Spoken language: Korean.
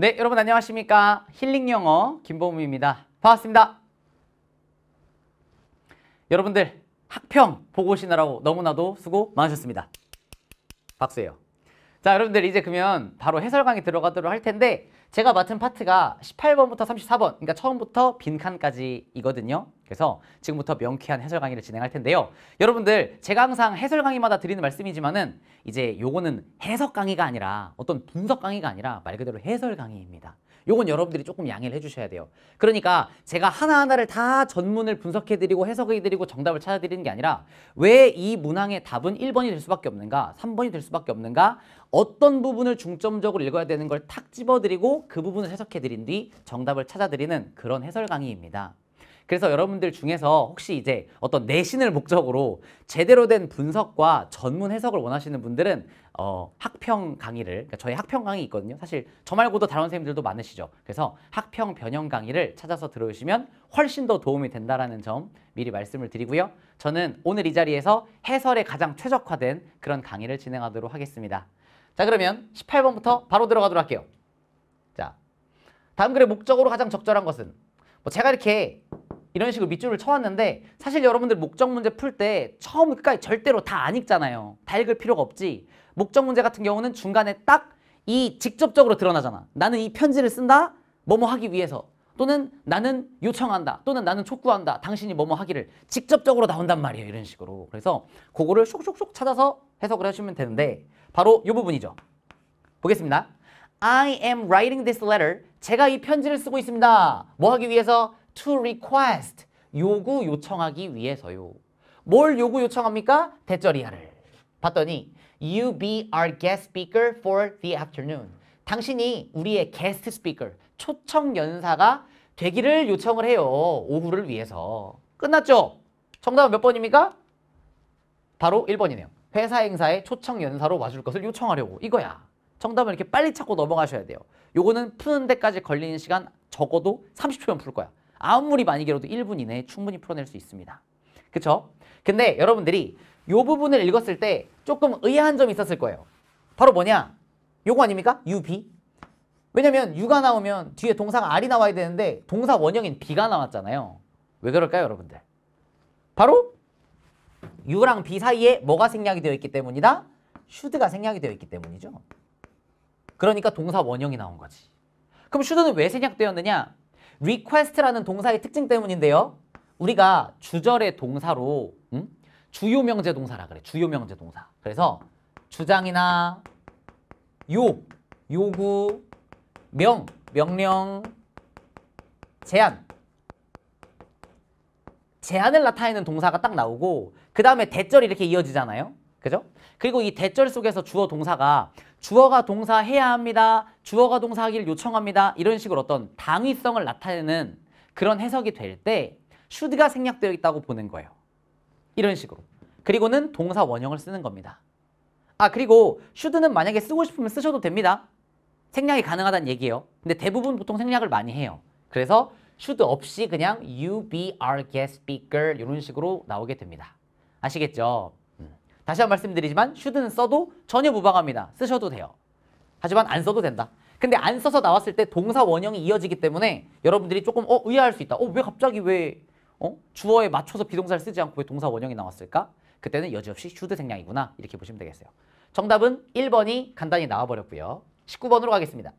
네, 여러분 안녕하십니까? 힐링 영어 김보무입니다. 반갑습니다. 여러분들 학평 보고 오시느라고 너무나도 수고 많으셨습니다. 박수예요. 자, 여러분들 이제 그러면 바로 해설 강의 들어가도록 할 텐데 제가 맡은 파트가 18번부터 34번, 그러니까 처음부터 빈칸까지이거든요. 그래서 지금부터 명쾌한 해설 강의를 진행할 텐데요. 여러분들 제가 항상 해설 강의마다 드리는 말씀이지만은 이제 요거는 해석 강의가 아니라 어떤 분석 강의가 아니라 말 그대로 해설 강의입니다. 요건 여러분들이 조금 양해를 해주셔야 돼요. 그러니까 제가 하나하나를 다 전문을 분석해드리고 해석해드리고 정답을 찾아드리는 게 아니라 왜 이 문항의 답은 1번이 될 수밖에 없는가 3번이 될 수밖에 없는가 어떤 부분을 중점적으로 읽어야 되는 걸 탁 집어드리고 그 부분을 해석해드린 뒤 정답을 찾아드리는 그런 해설 강의입니다. 그래서 여러분들 중에서 혹시 이제 어떤 내신을 목적으로 제대로 된 분석과 전문 해석을 원하시는 분들은 어, 학평 강의를 그러니까 저희 학평 강의 있거든요. 사실 저 말고도 다른 선생님들도 많으시죠. 그래서 학평 변형 강의를 찾아서 들어오시면 훨씬 더 도움이 된다라는 점 미리 말씀을 드리고요. 저는 오늘 이 자리에서 해설에 가장 최적화된 그런 강의를 진행하도록 하겠습니다. 자 그러면 18번부터 바로 들어가도록 할게요. 자 다음 글의 목적으로 가장 적절한 것은 뭐 제가 이렇게 이런 식으로 밑줄을 쳐왔는데 사실 여러분들 목적 문제 풀 때 처음 끝까지 절대로 다 안 읽잖아요. 다 읽을 필요가 없지. 목적 문제 같은 경우는 중간에 딱 이 직접적으로 드러나잖아. 나는 이 편지를 쓴다. 뭐뭐 하기 위해서. 또는 나는 요청한다. 또는 나는 촉구한다. 당신이 뭐뭐 하기를 직접적으로 나온단 말이에요. 이런 식으로. 그래서 그거를 쏙쏙쏙 찾아서 해석을 하시면 되는데 바로 이 부분이죠. 보겠습니다. I am writing this letter. 제가 이 편지를 쓰고 있습니다. 뭐 하기 위해서? to request 요구 요청하기 위해서요. 뭘 요구 요청합니까? 대절이야를. 봤더니 you be our guest speaker for the afternoon. 당신이 우리의 게스트 스피커, 초청 연사가 되기를 요청을 해요. 오후를 위해서. 끝났죠? 정답은 몇 번입니까? 바로 1번이네요. 회사 행사에 초청 연사로 와줄 것을 요청하려고. 이거야. 정답을 이렇게 빨리 찾고 넘어가셔야 돼요. 요거는 푸는 데까지 걸리는 시간 적어도 30초면 풀 거야. 아무리 많이 길어도 1분 이내에 충분히 풀어낼 수 있습니다. 그쵸? 근데 여러분들이 이 부분을 읽었을 때 조금 의아한 점이 있었을 거예요. 바로 뭐냐? 요거 아닙니까? UB. 왜냐면 U가 나오면 뒤에 동사가 R이 나와야 되는데 동사 원형인 B가 나왔잖아요. 왜 그럴까요, 여러분들? 바로 U랑 B 사이에 뭐가 생략이 되어 있기 때문이다? 슈드가 생략이 되어 있기 때문이죠. 그러니까 동사 원형이 나온 거지. 그럼 슈드는 왜 생략되었느냐? request라는 동사의 특징 때문인데요. 우리가 주절의 동사로 음? 주요 명제 동사라 그래. 주요 명제 동사. 그래서 주장이나 요, 요구, 명, 명령, 제안 제안을 나타내는 동사가 딱 나오고 그 다음에 대절이 이렇게 이어지잖아요. 그죠? 그리고 이 대절 속에서 주어 동사가 주어가 동사해야 합니다. 주어가 동사하기를 요청합니다. 이런 식으로 어떤 당위성을 나타내는 그런 해석이 될 때 should가 생략되어 있다고 보는 거예요. 이런 식으로. 그리고는 동사 원형을 쓰는 겁니다. 아 그리고 should는 만약에 쓰고 싶으면 쓰셔도 됩니다. 생략이 가능하다는 얘기예요. 근데 대부분 보통 생략을 많이 해요. 그래서 should 없이 그냥 you be our guest speaker 이런 식으로 나오게 됩니다. 아시겠죠? 다시 한 번 말씀드리지만 슈드는 써도 전혀 무방합니다. 쓰셔도 돼요. 하지만 안 써도 된다. 근데 안 써서 나왔을 때 동사 원형이 이어지기 때문에 여러분들이 조금 어 의아할 수 있다. 어 왜 갑자기 왜 어? 주어에 맞춰서 비동사를 쓰지 않고 왜 동사 원형이 나왔을까? 그때는 여지없이 슈드 생략이구나 이렇게 보시면 되겠어요. 정답은 1번이 간단히 나와버렸고요. 19번으로 가겠습니다.